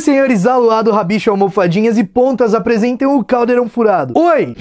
senhores, ao lado, rabicho, almofadinhas e pontas apresentam o caldeirão furado. Oi!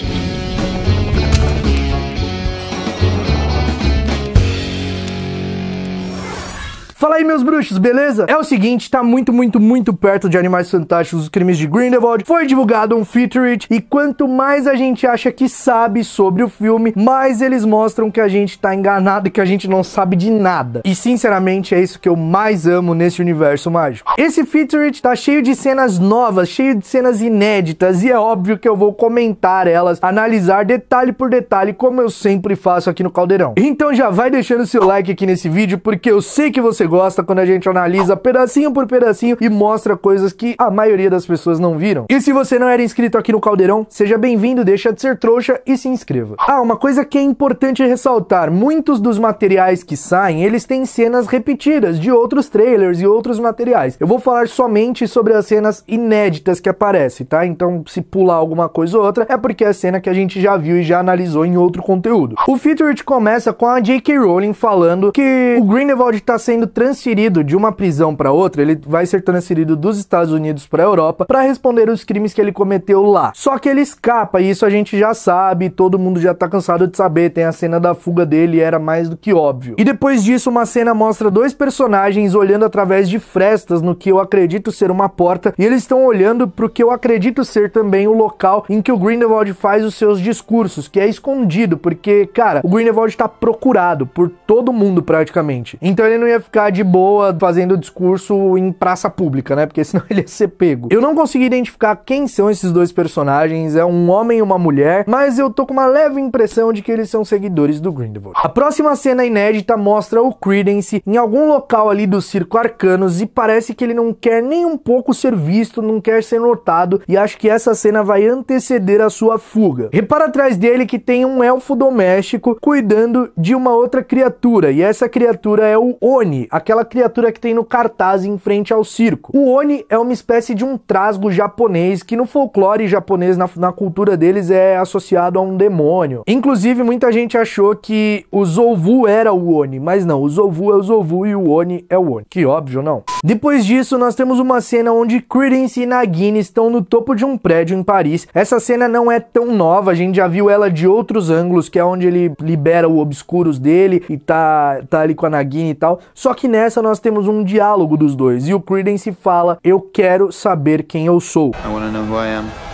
Fala aí, meus bruxos, beleza? É o seguinte, tá muito, muito, muito perto de Animais Fantásticos, os crimes de Grindelwald. Foi divulgado um featurette e quanto mais a gente acha que sabe sobre o filme, mais eles mostram que a gente tá enganado e que a gente não sabe de nada. E sinceramente, é isso que eu mais amo nesse universo mágico. Esse featurette tá cheio de cenas novas, cheio de cenas inéditas e é óbvio que eu vou comentar elas, analisar detalhe por detalhe, como eu sempre faço aqui no Caldeirão. Então já vai deixando seu like aqui nesse vídeo, porque eu sei que você gosta quando a gente analisa pedacinho por pedacinho e mostra coisas que a maioria das pessoas não viram. E se você não era inscrito aqui no Caldeirão, seja bem-vindo, deixa de ser trouxa e se inscreva. Ah, uma coisa que é importante ressaltar, muitos dos materiais que saem, eles têm cenas repetidas de outros trailers e outros materiais. Eu vou falar somente sobre as cenas inéditas que aparecem, tá? Então, se pular alguma coisa ou outra, é porque é cena que a gente já viu e já analisou em outro conteúdo. O Featured começa com a J.K. Rowling falando que o Grindelwald está sendo transferido de uma prisão para outra, ele vai ser transferido dos Estados Unidos para a Europa para responder os crimes que ele cometeu lá. Só que ele escapa, e isso a gente já sabe, todo mundo já tá cansado de saber, tem a cena da fuga dele, era mais do que óbvio. E depois disso, uma cena mostra dois personagens olhando através de frestas no que eu acredito ser uma porta, e eles estão olhando pro que eu acredito ser também o local em que o Grindelwald faz os seus discursos, que é escondido, porque, cara, o Grindelwald tá procurado por todo mundo praticamente. Então ele não ia ficar de boa fazendo discurso em praça pública, né? Porque senão ele ia ser pego. Eu não consegui identificar quem são esses dois personagens, é um homem e uma mulher, mas eu tô com uma leve impressão de que eles são seguidores do Grindelwald. A próxima cena inédita mostra o Credence em algum local ali do Circo Arcanos e parece que ele não quer nem um pouco ser visto, não quer ser notado e acho que essa cena vai anteceder a sua fuga. Repara atrás dele que tem um elfo doméstico cuidando de uma outra criatura e essa criatura é o Oni, a aquela criatura que tem no cartaz em frente ao circo. O Oni é uma espécie de um trasgo japonês que no folclore japonês, na, na cultura deles, é associado a um demônio. Inclusive, muita gente achou que o Zovu era o Oni, mas não, o Zovu é o Zovu e o Oni é o Oni. Que óbvio, não. Depois disso, nós temos uma cena onde Credence e Nagini estão no topo de um prédio em Paris. Essa cena não é tão nova, a gente já viu ela de outros ângulos, que é onde ele libera o Obscuros dele e tá, tá ali com a Nagini e tal. Só que nessa nós temos um diálogo dos dois e o Creedence fala: "Eu quero saber quem eu sou." I wanna know who I am.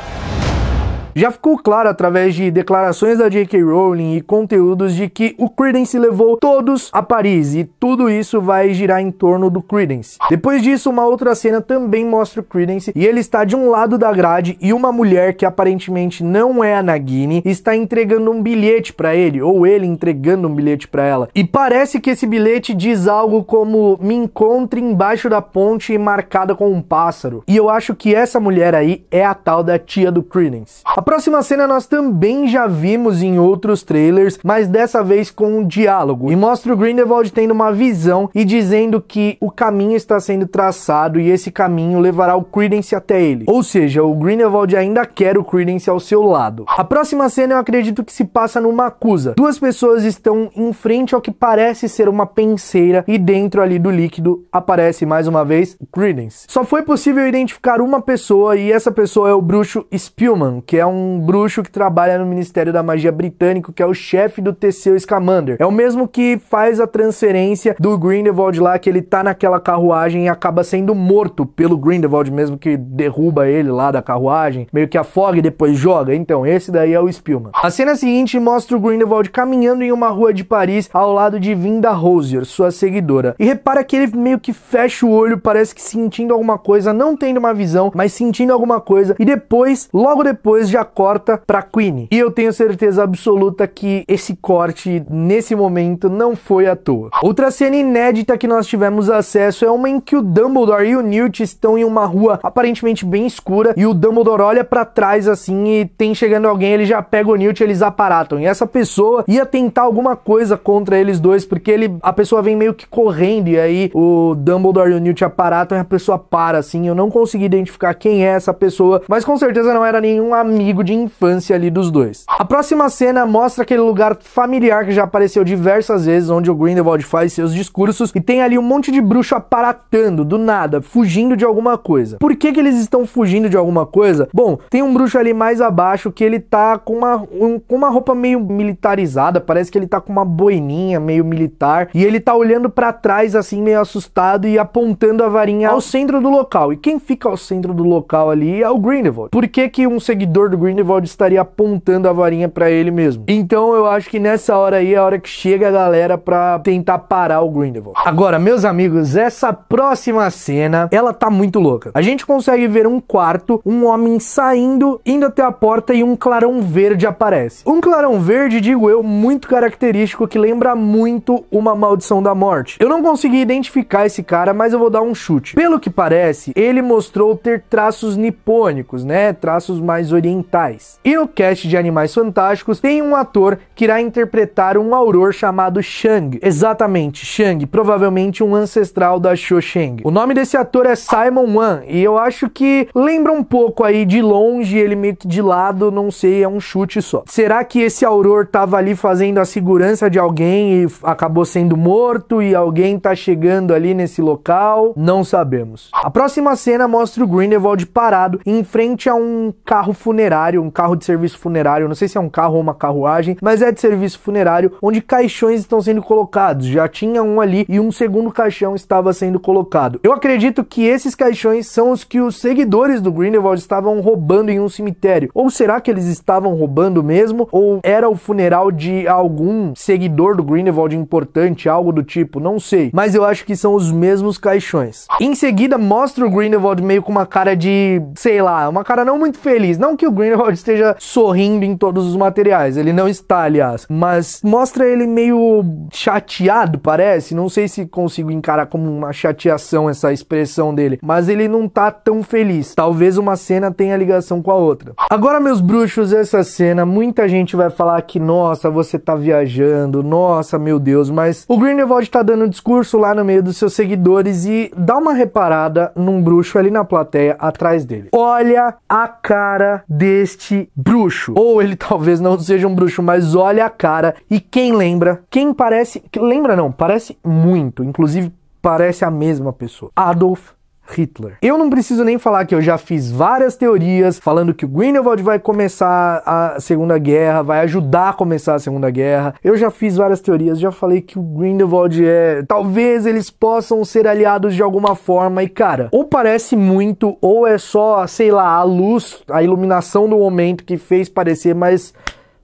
Já ficou claro através de declarações da J.K. Rowling e conteúdos de que o Credence levou todos a Paris e tudo isso vai girar em torno do Credence. Depois disso, uma outra cena também mostra o Credence e ele está de um lado da grade e uma mulher que aparentemente não é a Nagini está entregando um bilhete para ele ou ele entregando um bilhete para ela. E parece que esse bilhete diz algo como me encontre embaixo da ponte marcada com um pássaro. E eu acho que essa mulher aí é a tal da tia do Credence. A próxima cena nós também já vimos em outros trailers, mas dessa vez com um diálogo. E mostra o Grindelwald tendo uma visão e dizendo que o caminho está sendo traçado e esse caminho levará o Credence até ele. Ou seja, o Grindelwald ainda quer o Credence ao seu lado. A próxima cena eu acredito que se passa numa acusa. Duas pessoas estão em frente ao que parece ser uma penseira e dentro ali do líquido aparece mais uma vez o Credence. Só foi possível identificar uma pessoa e essa pessoa é o bruxo Spillman, que é um um bruxo que trabalha no Ministério da Magia Britânico, que é o chefe do TCU Scamander. É o mesmo que faz a transferência do Grindelwald lá, que ele tá naquela carruagem e acaba sendo morto pelo Grindelwald mesmo, que derruba ele lá da carruagem, meio que afoga e depois joga. Então, esse daí é o Spillman. A cena seguinte mostra o Grindelwald caminhando em uma rua de Paris ao lado de Vinda Rosier, sua seguidora. E repara que ele meio que fecha o olho, parece que sentindo alguma coisa, não tendo uma visão, mas sentindo alguma coisa, e depois, logo depois, já corta para Queen. E eu tenho certeza absoluta que esse corte nesse momento não foi à toa. Outra cena inédita que nós tivemos acesso é uma em que o Dumbledore e o Newt estão em uma rua aparentemente bem escura e o Dumbledore olha para trás assim e tem chegando alguém, ele já pega o Newt, eles aparatam. E essa pessoa ia tentar alguma coisa contra eles dois porque ele a pessoa vem meio que correndo e aí o Dumbledore e o Newt aparatam e a pessoa para assim. Eu não consegui identificar quem é essa pessoa, mas com certeza não era nenhum amigo amigo de infância ali dos dois. A próxima cena mostra aquele lugar familiar que já apareceu diversas vezes, onde o Grindelwald faz seus discursos, e tem ali um monte de bruxo aparatando, do nada, fugindo de alguma coisa. Por que que eles estão fugindo de alguma coisa? Bom, tem um bruxo ali mais abaixo que ele tá com uma, um, com uma roupa meio militarizada, parece que ele tá com uma boininha meio militar, e ele tá olhando para trás assim, meio assustado, e apontando a varinha ao centro do local. E quem fica ao centro do local ali é o Grindelwald. Por que que um seguidor do Grindelwald estaria apontando a varinha para ele mesmo. Então eu acho que nessa hora aí é a hora que chega a galera para tentar parar o Grindelwald. Agora, meus amigos, essa próxima cena, ela tá muito louca. A gente consegue ver um quarto, um homem saindo, indo até a porta e um clarão verde aparece. Um clarão verde, digo eu, muito característico que lembra muito uma maldição da morte. Eu não consegui identificar esse cara, mas eu vou dar um chute. Pelo que parece, ele mostrou ter traços nipônicos, né? Traços mais orientais mentais. E no cast de Animais Fantásticos tem um ator que irá interpretar um auror chamado Shang. Exatamente, Shang, provavelmente um ancestral da Shosheng. O nome desse ator é Simon Wan e eu acho que lembra um pouco aí de longe, ele meio que de lado, não sei, é um chute só. Será que esse auror tava ali fazendo a segurança de alguém e acabou sendo morto e alguém tá chegando ali nesse local? Não sabemos. A próxima cena mostra o Grindelwald parado em frente a um carro funerário funerário, um carro de serviço funerário, não sei se é um carro ou uma carruagem, mas é de serviço funerário, onde caixões estão sendo colocados. Já tinha um ali e um segundo caixão estava sendo colocado. Eu acredito que esses caixões são os que os seguidores do Grindelwald estavam roubando em um cemitério. Ou será que eles estavam roubando mesmo? Ou era o funeral de algum seguidor do Grindelwald importante, algo do tipo? Não sei. Mas eu acho que são os mesmos caixões. Em seguida, mostra o Grindelwald meio com uma cara de, sei lá, uma cara não muito feliz. Não que o Grindelwald Greenwald esteja sorrindo em todos os materiais. Ele não está, aliás. Mas mostra ele meio chateado, parece. Não sei se consigo encarar como uma chateação essa expressão dele. Mas ele não tá tão feliz. Talvez uma cena tenha ligação com a outra. Agora, meus bruxos, essa cena, muita gente vai falar que, nossa, você tá viajando, nossa, meu Deus, mas o Grindelwald tá dando um discurso lá no meio dos seus seguidores e dá uma reparada num bruxo ali na plateia atrás dele. Olha a cara dele deste bruxo. Ou ele talvez não seja um bruxo, mas olha a cara e quem lembra? Quem parece. Lembra não, parece muito. Inclusive, parece a mesma pessoa. Adolf Hitler. Eu não preciso nem falar que eu já fiz várias teorias falando que o Grindelwald vai começar a Segunda Guerra, vai ajudar a começar a Segunda Guerra. Eu já fiz várias teorias, já falei que o Grindelwald é. Talvez eles possam ser aliados de alguma forma. E cara, ou parece muito, ou é só, sei lá, a luz, a iluminação do momento que fez parecer, mas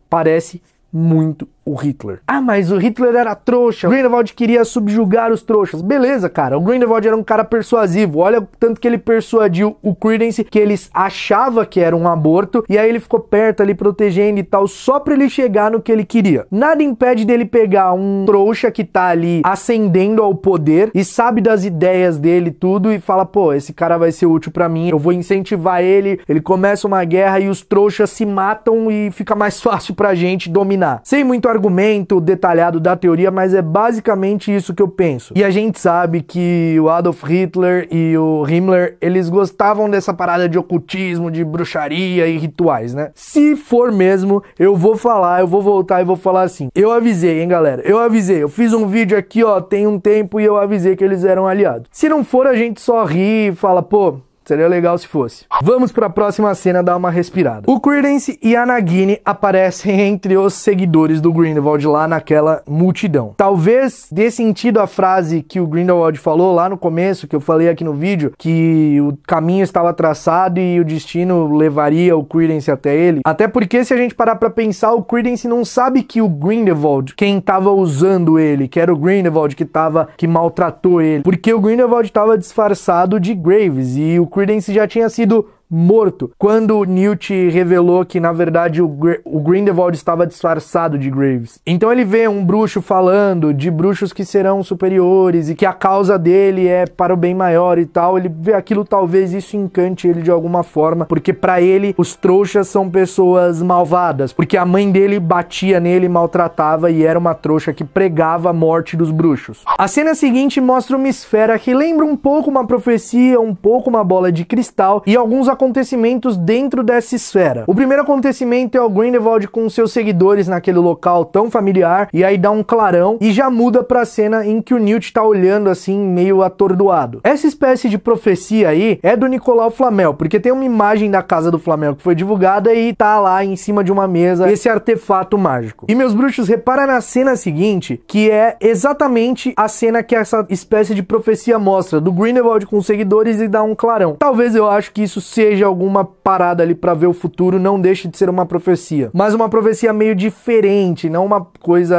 parece muito o Hitler. Ah, mas o Hitler era trouxa. O Grindelwald queria subjugar os trouxas. Beleza, cara. O Grindelwald era um cara persuasivo. Olha o tanto que ele persuadiu o Credence que eles achava que era um aborto e aí ele ficou perto ali protegendo e tal, só para ele chegar no que ele queria. Nada impede dele pegar um trouxa que tá ali ascendendo ao poder e sabe das ideias dele tudo e fala, pô, esse cara vai ser útil para mim, eu vou incentivar ele. Ele começa uma guerra e os trouxas se matam e fica mais fácil pra gente dominar. Sem muito argumento argumento detalhado da teoria, mas é basicamente isso que eu penso. E a gente sabe que o Adolf Hitler e o Himmler, eles gostavam dessa parada de ocultismo, de bruxaria e rituais, né? Se for mesmo, eu vou falar, eu vou voltar e vou falar assim. Eu avisei, hein, galera? Eu avisei. Eu fiz um vídeo aqui, ó, tem um tempo e eu avisei que eles eram aliados. Se não for, a gente só ri e fala, pô, Seria legal se fosse. Vamos para a próxima cena dar uma respirada. O Credence e a Nagini aparecem entre os seguidores do Grindelwald lá naquela multidão. Talvez dê sentido a frase que o Grindelwald falou lá no começo, que eu falei aqui no vídeo, que o caminho estava traçado e o destino levaria o Credence até ele. Até porque se a gente parar para pensar, o Credence não sabe que o Grindelwald, quem estava usando ele, que era o Grindelwald que tava que maltratou ele, porque o Grindelwald estava disfarçado de Graves e o Credence Creedence já tinha sido morto quando Newt revelou que, na verdade, o, Gr o Grindelwald estava disfarçado de Graves. Então ele vê um bruxo falando de bruxos que serão superiores e que a causa dele é para o bem maior e tal. Ele vê aquilo, talvez isso encante ele de alguma forma, porque para ele os trouxas são pessoas malvadas, porque a mãe dele batia nele, maltratava e era uma trouxa que pregava a morte dos bruxos. A cena seguinte mostra uma esfera que lembra um pouco uma profecia, um pouco uma bola de cristal e alguns acontecimentos dentro dessa esfera. O primeiro acontecimento é o Grindelwald com seus seguidores naquele local tão familiar, e aí dá um clarão e já muda pra cena em que o Newt tá olhando assim, meio atordoado. Essa espécie de profecia aí é do Nicolau Flamel, porque tem uma imagem da casa do Flamel que foi divulgada e tá lá em cima de uma mesa esse artefato mágico. E meus bruxos, repara na cena seguinte, que é exatamente a cena que essa espécie de profecia mostra, do Grindelwald com os seguidores e dá um clarão. Talvez eu acho que isso seja seja alguma parada ali para ver o futuro, não deixe de ser uma profecia. Mas uma profecia meio diferente, não uma coisa,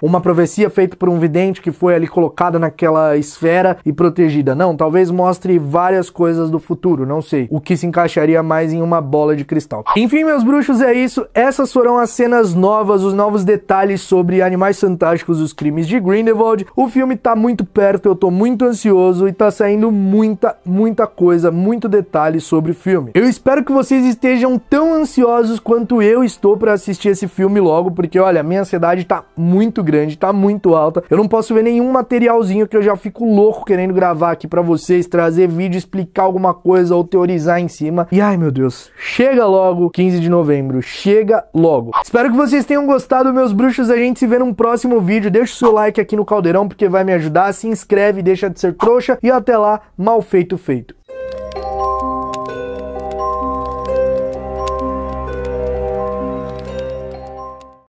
uma profecia feita por um vidente que foi ali colocada naquela esfera e protegida. Não, talvez mostre várias coisas do futuro, não sei. O que se encaixaria mais em uma bola de cristal. Enfim, meus bruxos, é isso. Essas foram as cenas novas, os novos detalhes sobre Animais Fantásticos, os crimes de Grindelwald. O filme tá muito perto, eu tô muito ansioso e tá saindo muita, muita coisa, muito detalhe sobre o filme filme. Eu espero que vocês estejam tão ansiosos quanto eu estou para assistir esse filme logo, porque olha, a minha ansiedade tá muito grande, tá muito alta. Eu não posso ver nenhum materialzinho que eu já fico louco querendo gravar aqui para vocês, trazer vídeo, explicar alguma coisa ou teorizar em cima. E ai, meu Deus, chega logo 15 de novembro, chega logo. Espero que vocês tenham gostado, meus bruxos. A gente se vê num próximo vídeo. Deixa o seu like aqui no Caldeirão porque vai me ajudar. Se inscreve, deixa de ser trouxa e até lá, mal feito feito.